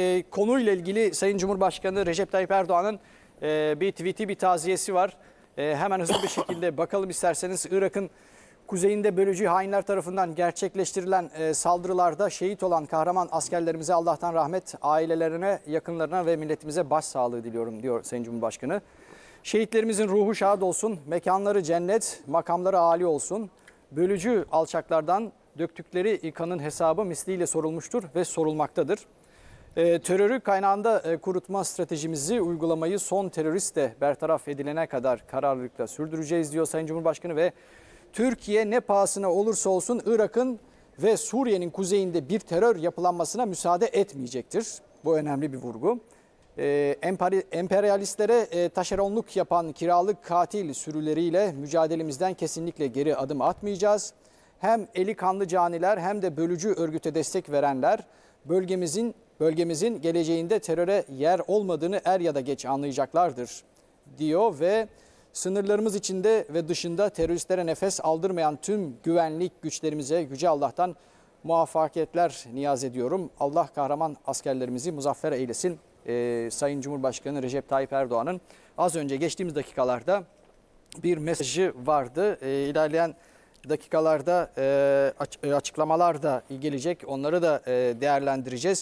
Ee, konuyla ilgili Sayın Cumhurbaşkanı Recep Tayyip Erdoğan'ın e, bir tweet'i bir taziyesi var. E, hemen hızlı bir şekilde bakalım isterseniz Irak'ın kuzeyinde bölücü hainler tarafından gerçekleştirilen e, saldırılarda şehit olan kahraman askerlerimize Allah'tan rahmet, ailelerine, yakınlarına ve milletimize başsağlığı diliyorum diyor Sayın Cumhurbaşkanı. Şehitlerimizin ruhu şad olsun, mekanları cennet, makamları âli olsun. Bölücü alçaklardan döktükleri kanın hesabı misliyle sorulmuştur ve sorulmaktadır. E, terörü kaynağında e, kurutma stratejimizi uygulamayı son terörist de bertaraf edilene kadar kararlılıkla sürdüreceğiz diyor Sayın Cumhurbaşkanı ve Türkiye ne pahasına olursa olsun Irak'ın ve Suriye'nin kuzeyinde bir terör yapılanmasına müsaade etmeyecektir. Bu önemli bir vurgu. E, emperyalistlere e, taşeronluk yapan kiralık katil sürüleriyle mücadelemizden kesinlikle geri adım atmayacağız. Hem eli kanlı caniler hem de bölücü örgüte destek verenler bölgemizin bölgemizin geleceğinde teröre yer olmadığını er ya da geç anlayacaklardır diyor ve sınırlarımız içinde ve dışında teröristlere nefes aldırmayan tüm güvenlik güçlerimize Yüce Allah'tan muvaffakiyetler niyaz ediyorum. Allah kahraman askerlerimizi muzaffer eylesin. Ee, Sayın Cumhurbaşkanı Recep Tayyip Erdoğan'ın az önce geçtiğimiz dakikalarda bir mesajı vardı. Ee, ilerleyen dakikalarda e, e açıklamalar da gelecek. Onları da e, değerlendireceğiz.